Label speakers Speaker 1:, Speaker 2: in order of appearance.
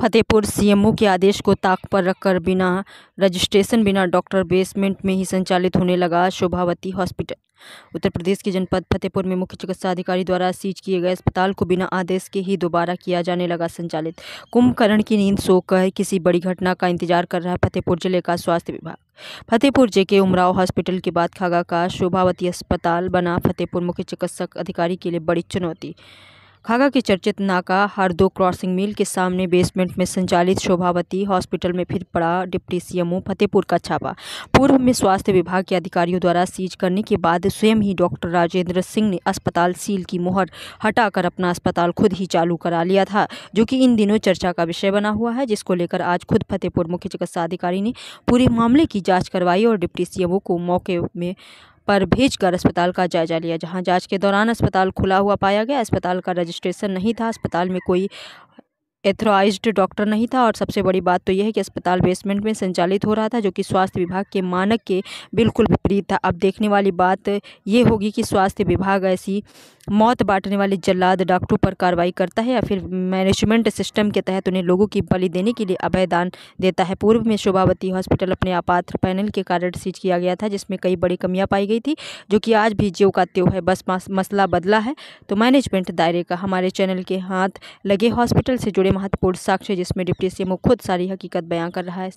Speaker 1: Fatehpur CMO के आदेश को ताक पर रखकर बिना रजिस्ट्रेशन बिना डॉक्टर बेसमेंट में ही संचालित होने लगा शोभावती हॉस्पिटल उत्तर प्रदेश के जनपद फतेहपुर में मुख्य चिकित्सा अधिकारी द्वारा सीज किए गए अस्पताल को बिना आदेश के ही दोबारा किया जाने लगा संचालित कुंभकर्ण की नींद सोकर किसी बड़ी घटना का इंतजार कर रहा है फतेहपुर जिले का स्वास्थ्य विभाग फतेहपुर जे के उमराव हॉस्पिटल के बाद खागा का शोभावती अस्पताल बना फतेहपुर मुख्य चिकित्सक अधिकारी के लिए बड़ी चुनौती खागा के चर्चित नाका दो क्रॉसिंग मिल के सामने बेसमेंट में संचालित शोभावती हॉस्पिटल में फिर पड़ा डिप्टी सीएमओ फतेहपुर का छापा पूर्व में स्वास्थ्य विभाग के अधिकारियों द्वारा सीज करने के बाद स्वयं ही डॉक्टर राजेंद्र सिंह ने अस्पताल सील की मोहर हटाकर अपना अस्पताल खुद ही चालू करा लिया था जो कि इन दिनों चर्चा का विषय बना हुआ है जिसको लेकर आज खुद फतेहपुर मुख्य चिकित्सा अधिकारी ने पूरे मामले की जाँच करवाई और डिप्टी सीएमओ को मौके में पर भेजकर अस्पताल का जायजा लिया जहां जांच के दौरान अस्पताल खुला हुआ पाया गया अस्पताल का रजिस्ट्रेशन नहीं था अस्पताल में कोई एथोराइज डॉक्टर नहीं था और सबसे बड़ी बात तो यह है कि अस्पताल बेसमेंट में संचालित हो रहा था जो कि स्वास्थ्य विभाग के मानक के बिल्कुल विपरीत था अब देखने वाली बात ये होगी कि स्वास्थ्य विभाग ऐसी मौत बांटने वाले जल्लाद डॉक्टरों पर कार्रवाई करता है या फिर मैनेजमेंट सिस्टम के तहत उन्हें लोगों की बलि देने के लिए अभयदान देता है पूर्व में शोभावती हॉस्पिटल अपने आपात पैनल के कारण सीज किया गया था जिसमें कई बड़ी कमियाँ पाई गई थी जो कि आज भी ज्यो का त्यो है बस मसला बदला है तो मैनेजमेंट दायरे का हमारे चैनल के हाथ लगे हॉस्पिटल से जुड़े महत्वपूर्ण साक्ष्य है जिसमें डिप्टी सीएमओ खुद सारी हकीकत बयां कर रहा है